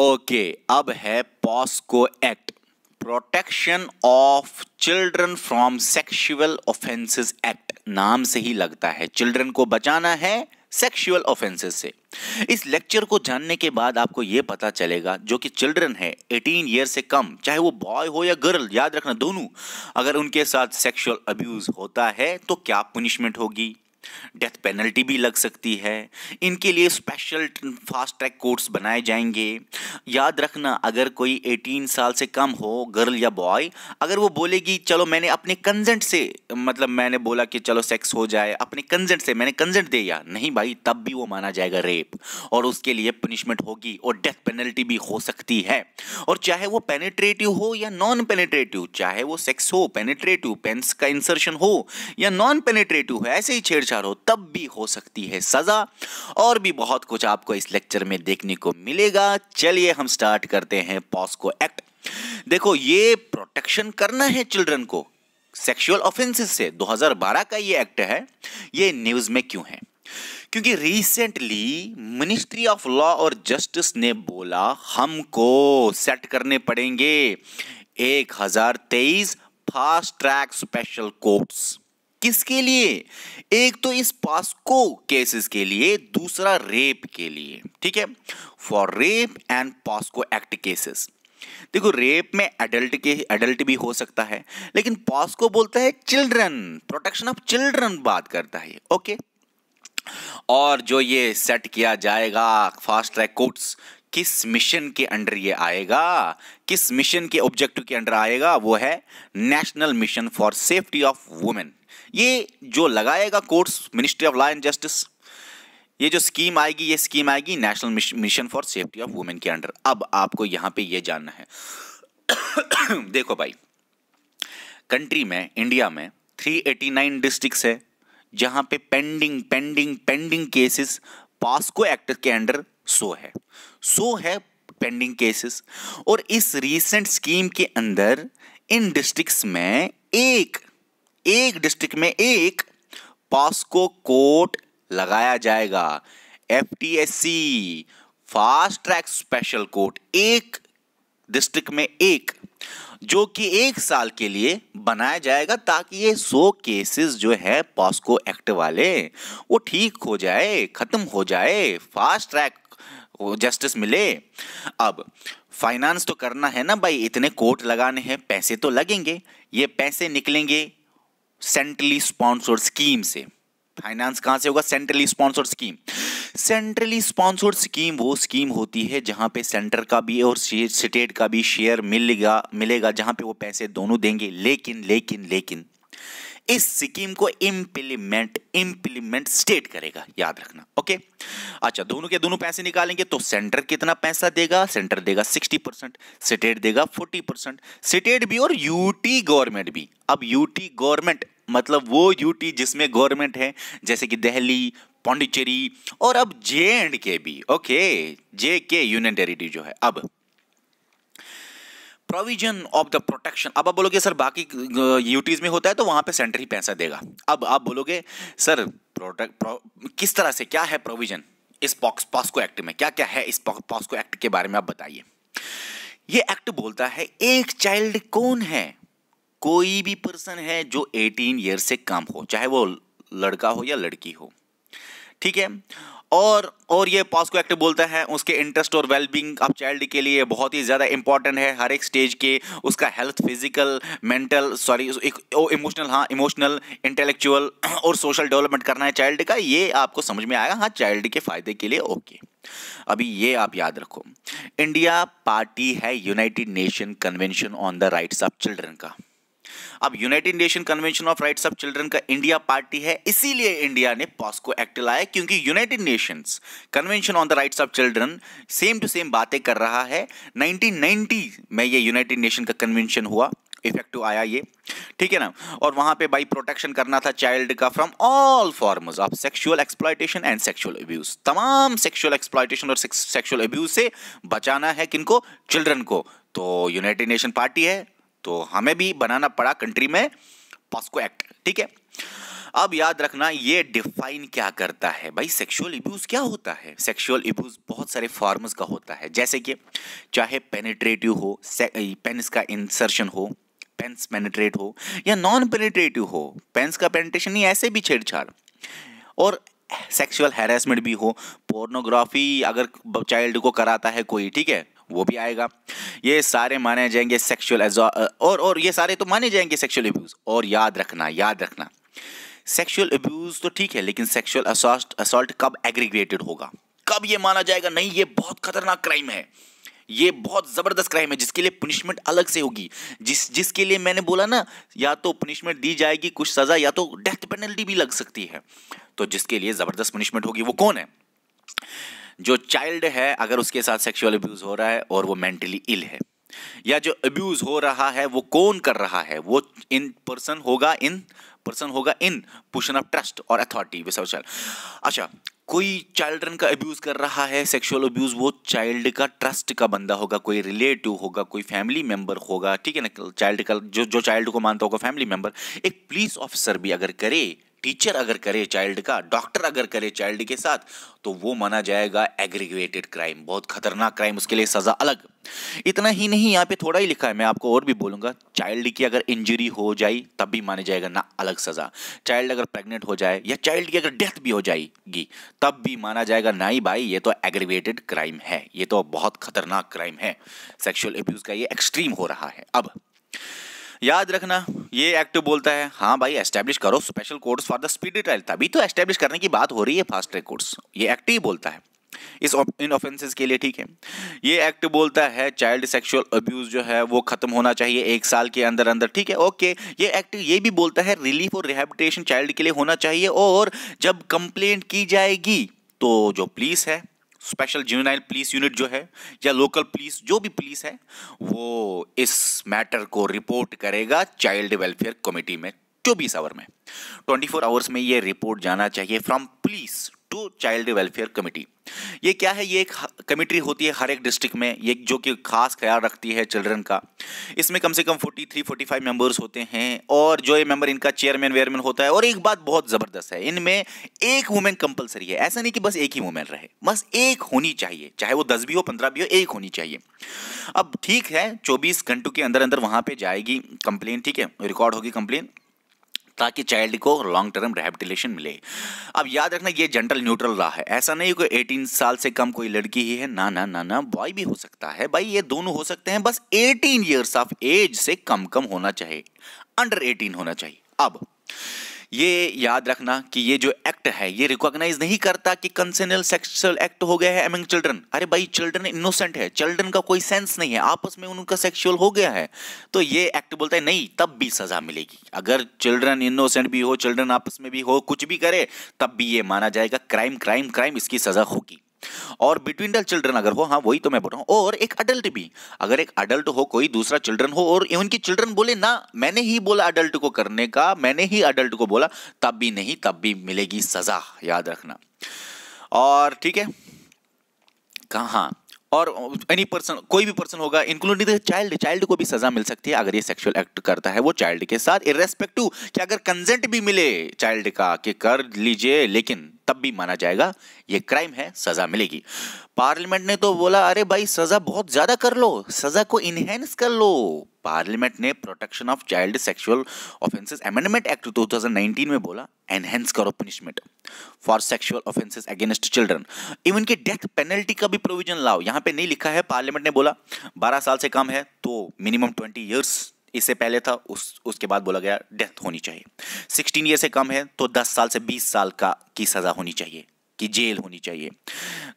okay अब है POCSO act protection of children from sexual offences act नाम से ही लगता है चिल्ड्रन को बचाना है सेक्सुअल ऑफेंसेस से इस लेक्चर को जानने के बाद आपको यह पता चलेगा जो कि चिल्ड्रन है 18 ईयर से कम चाहे वो बॉय हो या गर्ल याद रखना दोनों अगर उनके साथ सेक्सुअल अब्यूज़ होता है तो क्या पनिशमेंट होगी डेथ पेनल्टी भी लग सकती है इनके लिए स्पेशल फास्ट ट्रैक कोर्ट्स बनाए जाएंगे याद रखना अगर कोई 18 साल से कम हो गर्ल या बॉय अगर वो बोलेगी चलो मैंने अपने कंजेंट से मतलब मैंने बोला कि चलो सेक्स हो जाए अपने कंजेंट से मैंने कंजेंट दे या नहीं भाई तब भी वो माना जाएगा रेप और उसके लिए पनिशमेंट होगी और डेथ पेनल्टी भी हो सकती है और चाहे वो पेनेट्रेटिव हो या नॉन पेनेट्रेटिव चाहे वो सेक्स हो पेनेट्रेटिव पेंस का इंसर्शन हो या नॉन पेनेट्रेटिव हो ऐसे ही छेड़छाड़ हो तब भी हो सकती है सज़ा और भी बहुत कुछ आपको इस लेक्चर में देखने को मिलेगा चलिए हम स्टार्ट करते हैं पॉस्को एक्ट देखो ये प्रोटेक्शन करना है चिल्ड्रन को सेक्सुअल ऑफेंसेस से 2012 का ये एक्ट है ये न्यूज़ में क्यों है क्योंकि रिसेंटली मिनिस्ट्री ऑफ लॉ और जस्टिस ने बोला हमको सेट करने पड़ेंगे 1023 फास्ट ट्रैक स्पेशल कोर्ट्स किसके लिए एक तो इस पास्को केसेस के लिए दूसरा रेप के लिए ठीक है for rape and POCSO act cases देखो रेप में एडल्ट के एडल्ट भी हो सकता है लेकिन पास्को बोलता है चिल्ड्रन प्रोटेक्शन ऑफ चिल्ड्रन बात करता है ओके और जो ये सेट किया जाएगा फास्ट ट्रैक कोर्ट्स किस मिशन के अंडर ये आएगा किस मिशन के ऑब्जेक्टिव के अंडर आएगा वो है national mission for safety of women ये जो लगाएगा courts ministry of law and justice ये जो स्कीम आएगी ये स्कीम आएगी national mission for safety of women के अंडर अब आपको यहां पे ये जानना है देखो भाई कंट्री में इंडिया में 389 डिस्ट्रिक्ट्स है जहां पे pending pending pending cases POCSO act के अंडर सो है सो है पेंडिंग केसेस और इस रीसेंट स्कीम के अंदर इन डिस्ट्रिक्ट्स में एक एक डिस्ट्रिक्ट में एक पास्को कोर्ट लगाया जाएगा FTSC fast track special court एक डिस्ट्रिक्ट में एक जो कि एक साल के लिए बनाया जाएगा ताकि ये सो केसेस जो है पॉस्को एक्ट वाले वो ठीक हो जाए ख़त्म हो जाए फास्ट ट्रैक वो जस्टिस मिले अब फाइनेंस तो करना है ना भाई इतने कोर्ट लगाने हैं पैसे तो लगेंगे ये पैसे निकलेंगे सेंट्रली स्पॉन्सर्ड स्कीम से फाइनेंस कहां से होगा centrally sponsored scheme centrally sponsored scheme वो स्कीम होती है जहां पे सेंटर का भी और स्टेट का भी शेयर मिलेगा मिलेगा जहां पे वो पैसे दोनों देंगे लेकिन लेकिन लेकिन इस स्कीम को इम्प्लीमेंट इम्प्लीमेंट स्टेट करेगा याद रखना ओके अच्छा दोनों के दोनों पैसे निकालेंगे तो सेंटर कितना पैसा देगा सेंटर देगा सिक्सटी परसेंट स्टेट देगा फोर्टी परसेंट स्टेट भी और यूटी गवर्नमेंट भी अब यूटी गवर्नमेंट मतलब वो यूटी जिसमें गवर्नमेंट है जैसे कि दहली पाण्डिचेरी और अब जे एंड के भी ओके जे के यूनियन टेरिटरी जो है अब प्रोविजन ऑफ द प्रोटेक्शन अब आप बोलोगे सर बाकी यूटीज में होता है तो वहां पे सेंटर ही पैसा देगा अब आप बोलोगे सर प्रोटेक्ट प्रो, किस तरह से क्या है प्रोविजन इस पॉक्स पॉस्को एक्ट में क्या क्या है इस पॉस्को एक्ट के बारे में आप बताइए ये एक्ट बोलता है एक चाइल्ड कौन है कोई भी पर्सन है जो 18 ईयर से कम हो चाहे वो लड़का हो या लड़की हो ठीक है और और ये पास को एक्टिव बोलता है उसके इंटरेस्ट और वेलबींग आप चाइल्ड के लिए बहुत ही ज़्यादा इंपॉर्टेंट है हर एक स्टेज के उसका health physical mental sorry emotional हाँ इमोशनल इंटेलेक्चुअल और सोशल डेवलपमेंट करना है चाइल्ड का ये आपको समझ में आएगा हाँ चाइल्ड के फ़ायदे के लिए ओके अभी ये आप याद रखो इंडिया पार्टी है United Nation convention on the rights of children का अब United Nation convention of rights of children का इंडिया पार्टी है इसीलिए इंडिया ने पॉस्को एक्ट लाया क्योंकि United Nations convention on the rights of children same to same बातें कर रहा है 1990 में ये यूनाइटेड नेशन का कन्वेंशन हुआ इफेक्टिव आया ये ठीक है ना और वहां पे बाई प्रोटेक्शन करना था चाइल्ड का from all forms of sexual exploitation and sexual abuse तमाम सेक्सुअल एक्सप्लाइटेशन और सेक्सुअल अब्यूज से बचाना है किनको चिल्ड्रन को तो यूनाइटेड नेशन पार्टी है तो हमें भी बनाना पड़ा कंट्री में पॉस्को एक्ट ठीक है अब याद रखना ये डिफाइन क्या करता है भाई सेक्सुअल इब्यूज़ क्या होता है सेक्सुअल इब्यूज़ बहुत सारे फॉर्म्स का होता है जैसे कि चाहे पेनिट्रेटिव हो पेनिस का इंसर्शन हो पेंस पेनिट्रेट हो या नॉन पेनिट्रेटिव हो पेंस का पेनिट्रेशन नहीं ऐसे भी छेड़छाड़ और सेक्सुअल हैरेसमेंट भी हो पोर्नोग्राफी अगर चाइल्ड को कराता है कोई ठीक है वो भी आएगा ये सारे माने जाएंगे सेक्शुअल और और ये सारे तो माने जाएंगे सेक्शुअल अब्यूज़ और याद रखना याद रखना सेक्शुअल अब्यूज़ तो ठीक है लेकिन सेक्शुअल असॉल्ट कब एग्रीग्रेटेड होगा कब ये माना जाएगा नहीं ये बहुत खतरनाक क्राइम है ये बहुत ज़बरदस्त क्राइम है जिसके लिए पनिशमेंट अलग से होगी जिस जिसके लिए मैंने बोला ना या तो पनिशमेंट दी जाएगी कुछ सज़ा या तो डेथ पेनल्टी भी लग सकती है तो जिसके लिए ज़बरदस्त पनिशमेंट होगी वो कौन है जो चाइल्ड है अगर उसके साथ सेक्सुअल अब्यूज़ हो रहा है और वो मेंटली इल है या जो अब्यूज़ हो रहा है वो कौन कर रहा है वो इन पर्सन होगा इन पर्सन होगा इन पोजिशन ऑफ ट्रस्ट और अथॉरिटी अच्छा कोई चाइल्ड्रन का अब्यूज़ कर रहा है सेक्सुअल अब्यूज़ वो चाइल्ड का ट्रस्ट का बंदा होगा कोई रिलेटिव होगा कोई फैमिली मेंबर होगा ठीक है ना चाइल्ड का जो जो चाइल्ड को मानता होगा फैमिली मेंबर एक पुलिस ऑफिसर भी अगर करे टीचर अगर करे चाइल्ड का डॉक्टर अगर करे चाइल्ड के साथ तो वो माना जाएगा एग्रीगेटेड क्राइम बहुत खतरनाक क्राइम उसके लिए सज़ा अलग इतना ही नहीं यहाँ पे थोड़ा ही लिखा है मैं आपको और भी बोलूंगा चाइल्ड की अगर इंजरी हो जाए तब भी माना जाएगा ना अलग सज़ा चाइल्ड अगर प्रेग्नेंट हो जाए या चाइल्ड की अगर डेथ भी हो जाएगी तब भी माना जाएगा ना ही भाई ये तो एग्रीवेटेड क्राइम है ये तो बहुत खतरनाक क्राइम है सेक्शुअल एब्यूज़ का ये एक्सट्रीम हो रहा है अब याद रखना ये एक्ट बोलता है हाँ भाई एस्टेब्लिश करो special courts for the speedy trial तभी तो एस्टेब्लिश करने की बात हो रही है फास्ट ट्रैक कोर्स ये एक्ट ही बोलता है इस इन ऑफेंसेस के लिए ठीक है ये एक्ट बोलता है चाइल्ड सेक्सुअल अब्यूज जो है वो खत्म होना चाहिए एक साल के अंदर अंदर ठीक है ओके ये एक्ट ये भी बोलता है रिलीफ और रिहेबिटेशन चाइल्ड के लिए होना चाहिए और जब कंप्लेंट की जाएगी तो जो पुलिस है स्पेशल जुवेनाइल पुलिस यूनिट जो है या लोकल पुलिस जो भी पुलिस है वो इस मैटर को रिपोर्ट करेगा चाइल्ड वेलफेयर कमेटी में चौबीस आवर में 24 आवर्स में ये रिपोर्ट जाना चाहिए from police to child welfare committee ये क्या है ये एक कमेटी होती है हर एक डिस्ट्रिक्ट में ये जो कि खास ख्याल रखती है चिल्ड्रन का इसमें कम से कम 43 45 मेंबर्स होते हैं और जो ये मेंबर इनका चेयरमैन वेयरमैन होता है और एक बात बहुत ज़बरदस्त है इनमें एक वुमेन कंपलसरी है ऐसा नहीं कि बस एक ही वुमेन रहे बस एक होनी चाहिए चाहे वो दस भी हो पंद्रह भी हो एक होनी चाहिए अब ठीक है चौबीस घंटों के अंदर अंदर वहाँ पर जाएगी कंप्लेन ठीक है रिकॉर्ड होगी कंप्लेन ताकि चाइल्ड को लॉन्ग टर्म रिहेबिटेशन मिले अब याद रखना ये जेंटल न्यूट्रल रहा है ऐसा नहीं कोई एटीन साल से कम कोई लड़की ही है ना ना ना ना बॉय भी हो सकता है भाई ये दोनों हो सकते हैं बस एटीन ईयर्स ऑफ एज से कम कम होना चाहिए अंडर एटीन होना चाहिए अब ये याद रखना कि ये जो एक्ट है ये रिकॉग्नाइज नहीं करता कि कंसेनल सेक्सुअल एक्ट हो गया है एमंग चिल्ड्रन अरे भाई चिल्ड्रन इनोसेंट है चिल्ड्रन का कोई सेंस नहीं है आपस में उनका सेक्सुअल हो गया है तो ये एक्ट बोलता है नहीं तब भी सजा मिलेगी अगर चिल्ड्रन इनोसेंट भी हो चिल्ड्रन आपस में भी हो कुछ भी करे तब भी ये माना जाएगा क्राइम क्राइम क्राइम इसकी सजा होगी और बिटवीन द चिल्ड्रन अगर हो हाँ वही तो मैं बोल रहा हूँ और एक अडल्ट भी अगर एक अडल्ट हो कोई दूसरा चिल्ड्रन हो और इवन की चिल्ड्रन बोले ना मैंने ही बोला अडल्ट को करने का मैंने ही अडल्ट को बोला तब भी नहीं तब भी मिलेगी सजा याद रखना और ठीक है कहा हाँ, और एनी पर्सन कोई भी पर्सन होगा इंक्लूडिंग द चाइल्ड चाइल्ड को भी सजा मिल सकती है अगर ये सेक्सुअल एक्ट करता है वो चाइल्ड के साथ इरेस्पेक्टिव कि अगर कंजेंट भी मिले चाइल्ड का कि कर लीजिए लेकिन तब भी माना जाएगा ये क्राइम है सजा मिलेगी पार्लियामेंट ने तो बोला अरे भाई सजा बहुत ज्यादा कर लो सजा को इनहेंस कर लो पार्लियामेंट ने protection of child sexual offences amendment act 2019 में बोला एनहेंस करो punishment for sexual offences against children even की डेथ पेनल्टी का भी प्रोविजन लाओ यहाँ पे नहीं लिखा है पार्लियामेंट ने बोला 12 साल से कम है तो मिनिमम 20 इयर्स इससे पहले था उस उसके बाद बोला गया डेथ होनी चाहिए सिक्सटीन ईयर से कम है तो दस साल से बीस साल का की सज़ा होनी चाहिए कि जेल होनी चाहिए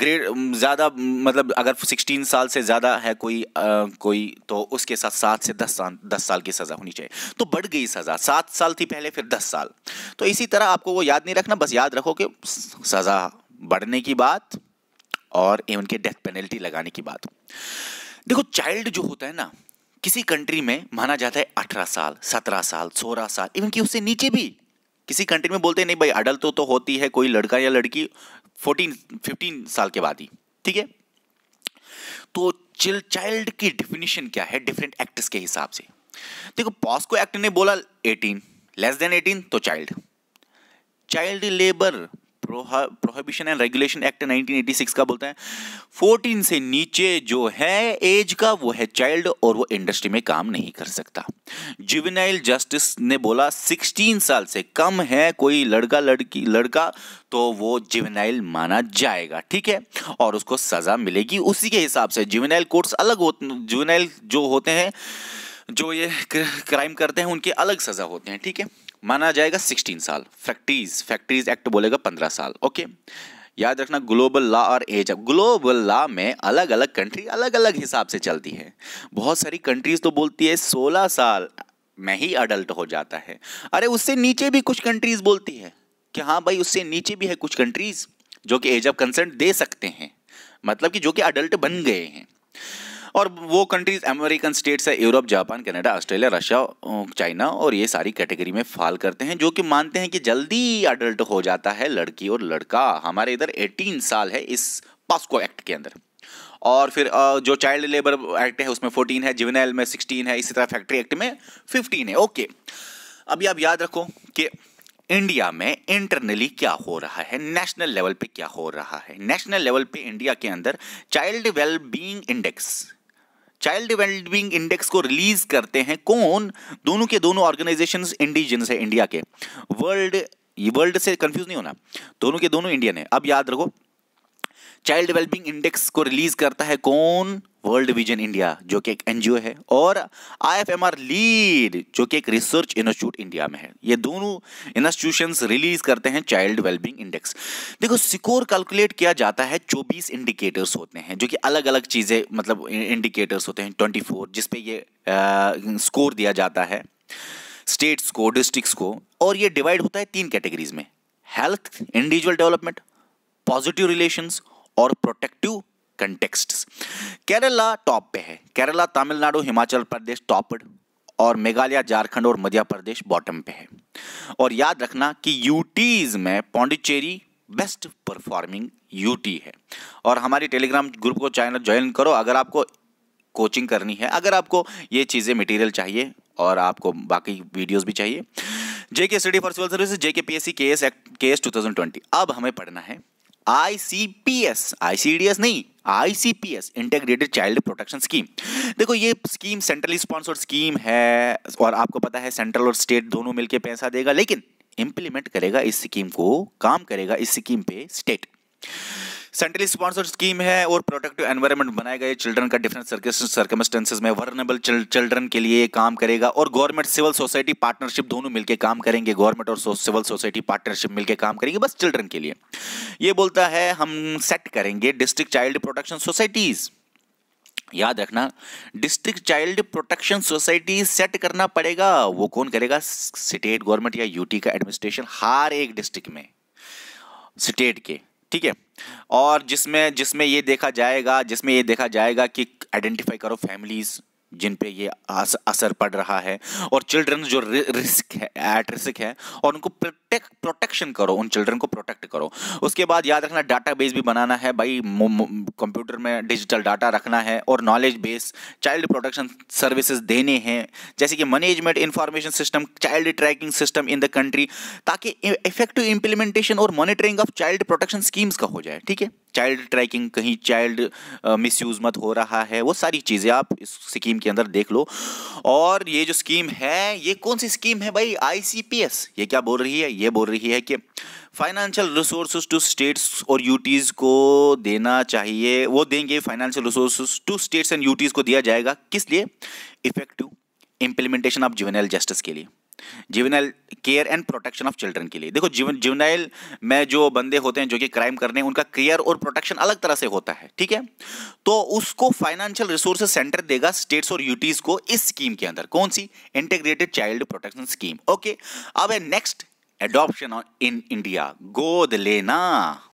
ग्रेड ज़्यादा मतलब अगर 16 साल से ज़्यादा है कोई आ, कोई तो उसके साथ सात से दस साल दस साल की सज़ा होनी चाहिए तो बढ़ गई सज़ा सात साल थी पहले फिर दस साल तो इसी तरह आपको वो याद नहीं रखना बस याद रखो कि सज़ा बढ़ने की बात और इवन के डेथ पेनल्टी लगाने की बात देखो चाइल्ड जो होता है ना किसी कंट्री में माना जाता है अठारह साल सत्रह साल सोलह साल इवन कि उससे नीचे भी किसी कंट्री में बोलते हैं नहीं भाई अडल्ट तो, तो होती है कोई लड़का या लड़की फोर्टीन फिफ्टीन साल के बाद ही ठीक है तो चिल चाइल्ड की डिफिनेशन क्या है डिफरेंट एक्टर्स के हिसाब से देखो पॉस्को एक्ट ने बोला एटीन लेस देन एटीन तो child child labour prohibition and regulation act 1986 का बोलते हैं 14 से नीचे जो है एज का वो है चाइल्ड और वो इंडस्ट्री में काम नहीं कर सकता जुबिनाइल जस्टिस ने बोला 16 साल से कम है कोई लड़का लड़की लड़का तो वो जिवनाइल माना जाएगा ठीक है और उसको सज़ा मिलेगी उसी के हिसाब से जिवनाइल कोर्ट्स अलग होते जुवेनाइल जो होते हैं जो ये क्राइम करते हैं उनके अलग सज़ा होते हैं ठीक है माना जाएगा सिक्सटीन साल फैक्ट्रीज फैक्ट्रीज एक्ट बोलेगा पंद्रह साल ओके याद रखना ग्लोबल लॉ और एज अब ग्लोबल लॉ में अलग अलग कंट्री अलग अलग हिसाब से चलती है बहुत सारी कंट्रीज तो बोलती है सोलह साल में ही अडल्ट हो जाता है अरे उससे नीचे भी कुछ कंट्रीज बोलती है कि हाँ भाई उससे नीचे भी है कुछ कंट्रीज जो कि एज ऑफ कंसेंट दे सकते हैं मतलब कि जो कि अडल्ट बन गए हैं और वो कंट्रीज अमेरिकन स्टेट्स है Europe Japan Canada Australia Russia China और ये सारी कैटेगरी में फाल करते हैं जो कि मानते हैं कि जल्दी अडल्ट हो जाता है लड़की और लड़का हमारे इधर 18 साल है इस पास्को एक्ट के अंदर और फिर जो चाइल्ड लेबर एक्ट है उसमें फोर्टीन है जिवनाइल में सिक्सटीन है इसी तरह फैक्ट्री एक्ट में फिफ्टीन है ओके अभी आप याद रखो कि इंडिया में इंटरनली क्या हो रहा है नेशनल लेवल पे क्या हो रहा है नेशनल लेवल पे इंडिया के अंदर child well being index child wellbeing index को रिलीज करते हैं कौन दोनों के दोनों ऑर्गेनाइजेशन इंडिजिनस है इंडिया के वर्ल्ड वर्ल्ड से कंफ्यूज नहीं होना दोनों के दोनों इंडियन है अब याद रखो चाइल्ड वेलबिंग इंडेक्स को रिलीज करता है कौन वर्ल्ड विजन इंडिया जो कि एक एनजीओ है और आईएफएमआर लीड जो कि एक रिसर्च इंस्टीट्यूट इंडिया में है ये दोनों इंस्टीट्यूशंस रिलीज करते हैं चाइल्ड वेलबींग इंडेक्स देखो स्कोर कैलकुलेट किया जाता है 24 इंडिकेटर्स होते हैं जो कि अलग अलग चीज़ें मतलब इंडिकेटर्स होते हैं ट्वेंटी फोर जिसपे ये स्कोर दिया जाता है स्टेट्स को डिस्ट्रिक्स को और ये डिवाइड होता है तीन कैटेगरीज में health individual development positive relations और प्रोटेक्टिव कंटेक्स्ट केरला टॉप पे है केरला तमिलनाडु हिमाचल प्रदेश टॉप और मेघालय झारखंड और मध्य प्रदेश बॉटम पे है और याद रखना कि यूटीज में पौंडिचेरी बेस्ट परफॉर्मिंग यूटी है और हमारी टेलीग्राम ग्रुप को चैनल ज्वाइन करो अगर आपको कोचिंग करनी है अगर आपको ये चीज़ें मटेरियल चाहिए और आपको बाकी वीडियोस भी चाहिए JK study for civil service JK P S C K S act के थाउजेंड ट्वेंटी अब हमें पढ़ना है आईसीपीएस आईसीडीएस नहीं ICPS integrated child protection scheme देखो ये स्कीम सेंट्रली स्पॉन्सर्ड स्कीम है और आपको पता है सेंट्रल और स्टेट दोनों मिलकर पैसा देगा लेकिन इंप्लीमेंट करेगा इस स्कीम को काम करेगा इस स्कीम पे स्टेट सेंट्रल स्पॉन्सर स्कीम है और प्रोटेक्टिव एनवायरनमेंट बनाए गए चिल्ड्रन का डिफरेंट सर्कमस्टेंसेज में वर्नेबल चिल्ड्रन के लिए काम करेगा और गवर्नमेंट सिविल सोसाइटी पार्टनरशिप दोनों मिलकर काम करेंगे गवर्नमेंट और सिविल सोसाइटी पार्टनरशिप मिलकर काम करेंगे बस चिल्ड्रन के लिए ये बोलता है हम सेट करेंगे डिस्ट्रिक्ट चाइल्ड प्रोटेक्शन सोसाइटीज़ याद रखना district child protection society set करना पड़ेगा वो कौन करेगा स्टेट गवर्नमेंट या यूटी का एडमिनिस्ट्रेशन हर एक डिस्ट्रिक्ट में स्टेट के ठीक है और जिसमें जिसमें ये देखा जाएगा जिसमें ये देखा जाएगा कि आइडेंटिफाई करो फैमिलीज़ जिन पे ये असर पड़ रहा है और चिल्ड्रन जो रिस्क है एट रिस्क है और उनको प्रोटेक्ट प्रोटेक्शन करो उन चिल्ड्रन को प्रोटेक्ट करो उसके बाद याद रखना डाटा बेस भी बनाना है भाई कंप्यूटर में डिजिटल डाटा रखना है और knowledge base child protection services देने हैं जैसे कि management information system child tracking system in the country ताकि इफेक्टिव e, इंप्लीमेंटेशन और monitoring of child protection schemes का हो जाए ठीक है चाइल्ड ट्रैकिंग कहीं चाइल्ड मिसयूज़ मत हो रहा है वो सारी चीज़ें आप इस स्कीम के अंदर देख लो और ये जो स्कीम है ये कौन सी स्कीम है भाई आईसीपीएस ये क्या बोल रही है ये बोल रही है कि फाइनेंशियल रिसोर्स टू स्टेट्स और यूटीज़ को देना चाहिए वो देंगे financial resource to states and UTs को दिया जाएगा किस लिए effective implementation of juvenile justice के लिए juvenile care and protection of children के लिए देखो जीवन जीवनाइल में जो बंदे होते हैं जो कि क्राइम करने उनका केयर और प्रोटेक्शन अलग तरह से होता है ठीक है तो उसको फाइनेंशियल रिसोर्सेज सेंटर देगा स्टेट्स और यूटीज को इस स्कीम के अंदर कौन सी integrated child protection scheme okay अब है नेक्स्ट एडॉप्शन इन इंडिया गोद लेना